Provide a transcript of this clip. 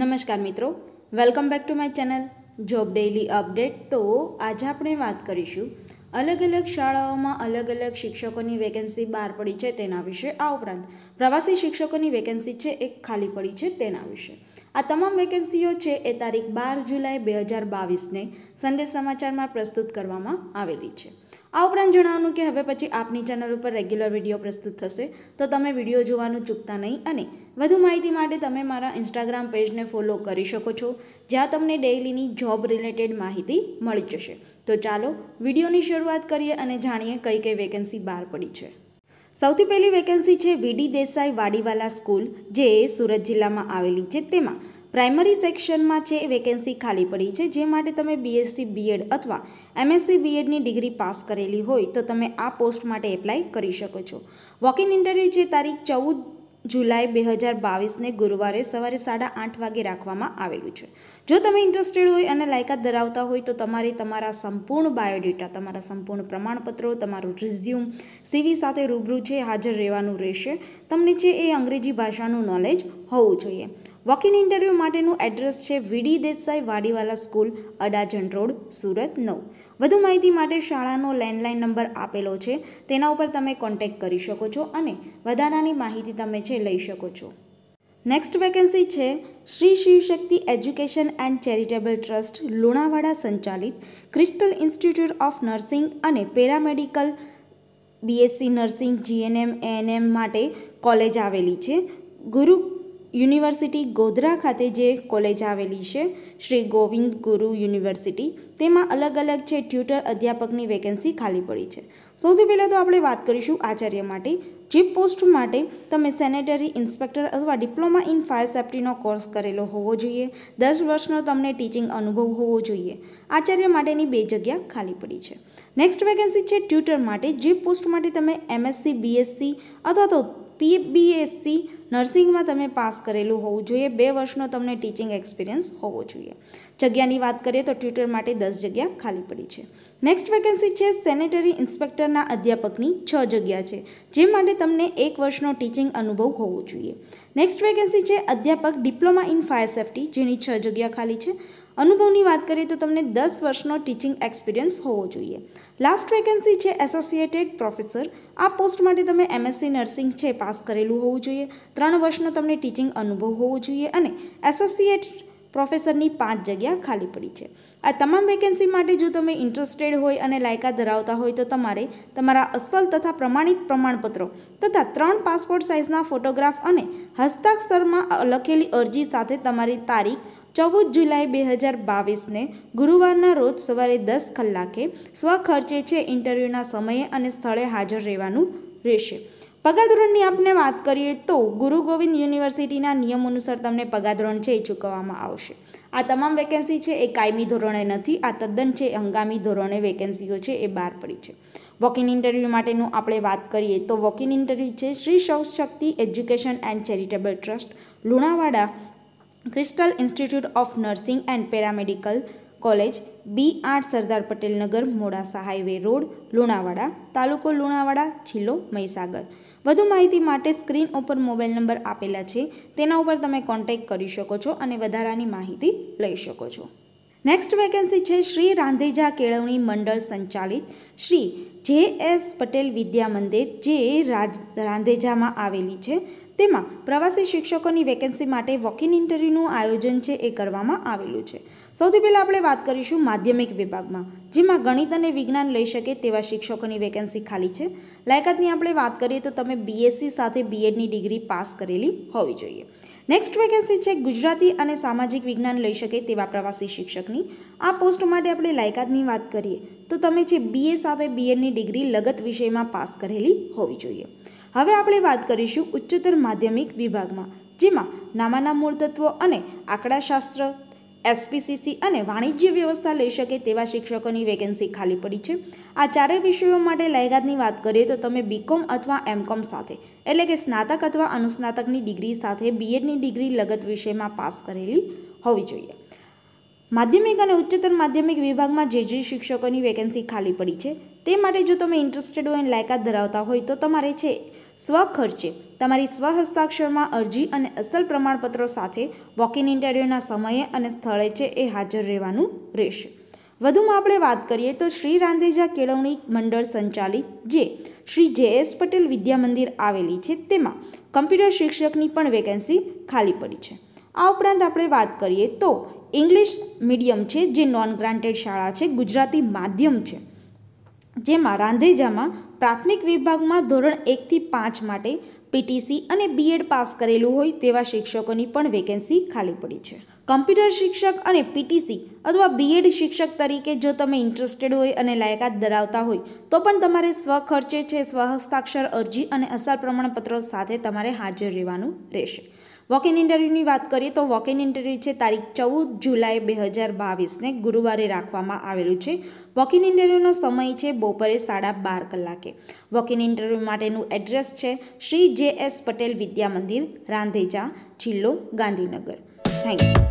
નમસ્કાર મિત્રો welcome back to my channel job daily update તો આજે આપણે વાત કરીશું અલગ અલગ શાળાઓમાં અલગ અલગ શિક્ષકોની વેકેન્સી બહાર પડી છે તેના વિશે આ ઉપરાંત પ્રવાસી શિક્ષકોની વેકેન્સી છે એ ખાલી પડી છે તેના વિશે આ તમામ વેકેન્સીઓ છે એ તારીખ બાર જુલાઈ બે હજાર બાવીસને સંદેશ સમાચારમાં પ્રસ્તુત કરવામાં આવેલી છે આ ઉપરાંત જણાવવાનું કે હવે પછી આપની ચેનલ ઉપર રેગ્યુલર વિડીયો પ્રસ્તુત થશે તો તમે વિડીયો જોવાનું ચૂકતા નહીં અને વધુ માહિતી માટે તમે મારા ઇન્સ્ટાગ્રામ પેજને ફોલો કરી શકો છો જ્યાં તમને ડેઇલીની જોબ રિલેટેડ માહિતી મળી જશે તો ચાલો વિડીયોની શરૂઆત કરીએ અને જાણીએ કઈ કઈ વેકેન્સી બહાર પડી છે સૌથી પહેલી વેકેન્સી છે વીડી દેસાઈ વાડીવાલા સ્કૂલ જે સુરત જિલ્લામાં આવેલી છે તેમાં પ્રાઇમરી સેક્શનમાં છે એ વેકેન્સી ખાલી પડી છે જે માટે તમે બીએસસી બીએડ અથવા એમએસસી બીએડની ડિગ્રી પાસ કરેલી હોય તો તમે આ પોસ્ટ માટે એપ્લાય કરી શકો છો વોક ઇન ઇન્ટરવ્યૂ છે તારીખ ચૌદ જુલાઈ બે હજાર બાવીસને ગુરુવારે સવારે સાડા આઠ વાગે રાખવામાં આવેલું છે જો તમે ઇન્ટરેસ્ટેડ હોય અને લાયકાત ધરાવતા હોય તો તમારે તમારા સંપૂર્ણ બાયોડેટા તમારા સંપૂર્ણ પ્રમાણપત્રો તમારું રિઝ્યુમ સીવી સાથે રૂબરૂ છે હાજર રહેવાનું રહેશે તમને છે એ અંગ્રેજી ભાષાનું નોલેજ હોવું જોઈએ વોક ઇન ઇન્ટરવ્યૂ માટેનું એડ્રેસ છે V D Desai Wadiwala school Adajan road Surat નવ વધુ માહિતી માટે શાળાનો લેન્ડલાઇન નંબર આપેલો છે તેના ઉપર તમે કોન્ટેક્ટ કરી શકો છો અને વધારાની માહિતી તમે છે લઈ શકો છો નેક્સ્ટ વેકેન્સી છે Shri Shivshakti education and charitable trust Lunawada સંચાલિત ક્રિસ્ટલ ઇન્સ્ટિટ્યૂટ ઓફ નર્સિંગ અને paramedical BSc nursing GNM ANM માટે કોલેજ આવેલી છે ગુરુ યુનિવર્સિટી ગોધરા ખાતે જે કોલેજ આવેલી છે શ્રી ગોવિંદ ગુરુ યુનિવર્સિટી તેમાં અલગ અલગ છે ટ્યુટર અધ્યાપકની વેકેન્સી ખાલી પડી છે સૌથી પહેલાં તો આપણે વાત કરીશું આચાર્ય માટે જે પોસ્ટ માટે તમે સેનેટરી ઇન્સ્પેક્ટર અથવા ડિપ્લોમા ઇન ફાયર સેફ્ટીનો કોર્સ કરેલો હોવો જોઈએ દસ વર્ષનો તમને ટીચિંગ અનુભવ હોવો જોઈએ આચાર્ય માટેની બે જગ્યા ખાલી પડી છે નેક્સ્ટ વેકેન્સી છે ટ્યુટર માટે જે પોસ્ટ માટે તમે એમએસસી બીએસસી અથવા તો પીબીએસસી નર્સિંગમાં તમે પાસ કરેલું હોવું જોઈએ બે વર્ષનો તમને ટીચિંગ એક્સપિરિયન્સ હોવો જોઈએ જગ્યાની વાત કરીએ તો ટ્યુટર માટે દસ જગ્યા ખાલી પડી છે નેક્સ્ટ વેકેન્સી છે સેનેટરી ઇન્સ્પેક્ટરના અધ્યાપકની છ જગ્યા છે જે માટે તમને એક વર્ષનો ટીચિંગ અનુભવ હોવો જોઈએ નેક્સ્ટ વેકેન્સી છે અધ્યાપક ડિપ્લોમા ઇન ફાયર સેફટી જેની છ જગ્યા ખાલી છે અનુભવની વાત કરીએ તો તમને દસ વર્ષનો ટીચિંગ એક્સપિરિયન્સ હોવો જોઈએ લાસ્ટ વેકેન્સી છે એસોસિએટેડ પ્રોફેસર આ પોસ્ટ માટે તમે એમએસસી નર્સિંગ છે પાસ કરેલું હોવું જોઈએ ત્રણ વર્ષનો તમને ટીચિંગ અનુભવ હોવો જોઈએ અને એસોસિએટ પ્રોફેસરની પાંચ જગ્યા ખાલી પડી છે આ તમામ વેકેન્સી માટે જો તમે ઇન્ટરેસ્ટેડ હોય અને લાયકા ધરાવતા હોય તો તમારે તમારા અસલ તથા પ્રમાણિત પ્રમાણપત્રો તથા ત્રણ પાસપોર્ટ સાઇઝના ફોટોગ્રાફ અને હસ્તાક્ષરમાં લખેલી અરજી સાથે તમારી તારીખ ચૌદ જુલાઈ બે હજાર બાવીસને ગુરુવારના રોજ સવારે દસ કલાકે સ્વખર્ચે છે ઇન્ટરવ્યૂના સમયે અને સ્થળે હાજર રહેવાનું રહેશે પગાર ધોરણની આપણે વાત કરીએ તો ગુરુ ગોવિંદ યુનિવર્સિટીના નિયમ અનુસાર તમને પગાર ધોરણ છે એ ચૂકવવામાં આવશે આ તમામ વેકેન્સી છે એ કાયમી ધોરણે નથી આ તદ્દન છે હંગામી ધોરણે વેકેન્સીઓ છે એ બહાર પડી છે વોક ઇન્ટરવ્યૂ માટેનું આપણે વાત કરીએ તો વોક ઇન્ટરવ્યૂ છે Shri Shakti education and charitable trust Lunawada crystal institute of nursing and paramedical college B R Sardar Patel Nagar Modasa highway road Lunawada તાલુકો લુણાવાડા જિલ્લો મહીસાગર વધુ માહિતી માટે સ્ક્રીન ઉપર મોબાઈલ નંબર આપેલા છે તેના ઉપર તમે કોન્ટેક્ટ કરી શકો છો અને વધારાની માહિતી લઈ શકો છો નેક્સ્ટ વેકેન્સી છે શ્રી રાંધેજા કેળવણી મંડળ સંચાલિત શ્રી જે એસ પટેલ વિદ્યા મંદિર જે રાંધેજામાં આવેલી છે તેમાં પ્રવાસી શિક્ષકોની વેકેન્સી માટે વોક ઇન ઇન્ટરવ્યૂનું આયોજન છે એ કરવામાં આવેલું છે સૌથી પહેલાં આપણે વાત કરીશું માધ્યમિક વિભાગમાં જેમાં ગણિત અને વિજ્ઞાન લઈ શકે તેવા શિક્ષકોની વેકેન્સી ખાલી છે લાયકાતની આપણે વાત કરીએ તો તમે બીએસસી સાથે બીએડની ડિગ્રી પાસ કરેલી હોવી જોઈએ નેક્સ્ટ વેકેન્સી છે ગુજરાતી અને સામાજિક વિજ્ઞાન લઈ શકે તેવા પ્રવાસી શિક્ષકની આ પોસ્ટ માટે આપણે લાયકાતની વાત કરીએ તો તમે છે બીએ સાથે બીએડની ડિગ્રી લગત વિષયમાં પાસ કરેલી હોવી જોઈએ હવે આપણે વાત કરીશું ઉચ્ચતર માધ્યમિક વિભાગમાં જેમાં નામાના મૂળ મૂળતત્વો અને આંકડાશાસ્ત્ર એસપીસીસી અને વાણિજ્ય વ્યવસ્થા લઈ શકે તેવા શિક્ષકોની વેકેન્સી ખાલી પડી છે આ ચારેય વિષયો માટે લાયકાતની વાત કરીએ તો તમે બીકોમ અથવા એમકોમ સાથે એટલે કે સ્નાતક અથવા અનુસ્નાતકની ડિગ્રી સાથે બીએડની ડિગ્રી લગત વિષયમાં પાસ કરેલી હોવી જોઈએ માધ્યમિક અને ઉચ્ચતર માધ્યમિક વિભાગમાં જે જે શિક્ષકોની વેકેન્સી ખાલી પડી છે તે માટે જો તમે ઇન્ટરેસ્ટેડ હોય અને લાયકાત ધરાવતા હોય તો તમારે છે સ્વખર્ચે તમારી સ્વહસ્તાક્ષરમાં અરજી અને અસલ પ્રમાણપત્રો સાથે વોક ઇન ઇન્ટરવ્યૂના સમયે અને સ્થળે છે એ હાજર રહેવાનું રહેશે વધુમાં આપણે વાત કરીએ તો શ્રી રાંધેજા કેળવણી મંડળ સંચાલિત જે શ્રી જે એસ પટેલ વિદ્યા મંદિર આવેલી છે તેમાં કમ્પ્યુટર શિક્ષકની પણ વેકેન્સી ખાલી પડી છે આ ઉપરાંત આપણે વાત કરીએ તો ઇંગ્લિશ મીડિયમ છે જે નોન ગ્રાન્ટેડ શાળા છે ગુજરાતી માધ્યમ છે જેમાં રાંધેજામાં પ્રાથમિક વિભાગમાં ધોરણ એકથી પાંચ માટે પીટીસી અને બીએડ પાસ કરેલું હોય તેવા શિક્ષકોની પણ વેકેન્સી ખાલી પડી છે કમ્પ્યુટર શિક્ષક અને પીટીસી અથવા બીએડ શિક્ષક તરીકે જો તમે ઇન્ટરેસ્ટેડ હોય અને લાયકાત ધરાવતા હોય તો પણ તમારે સ્વખર્ચે છે સ્વહસ્તાક્ષર અરજી અને અસર પ્રમાણપત્રો સાથે તમારે હાજર રહેવાનું રહેશે વોક ઇન ઇન્ટરવ્યૂની વાત કરીએ તો વોક ઇન ઇન્ટરવ્યૂ છે તારીખ ચૌદ જુલાઈ બે હજાર બાવીસને ગુરુવારે રાખવામાં આવેલું છે વોક ઇન ઇન્ટરવ્યૂનો સમય છે બપોરે સાડા બાર કલાકે વોક ઇન ઇન્ટરવ્યૂ માટેનું એડ્રેસ છે શ્રી જે એસ પટેલ વિદ્યા મંદિર રાંધેજા જિલ્લો ગાંધીનગર થેન્ક યુ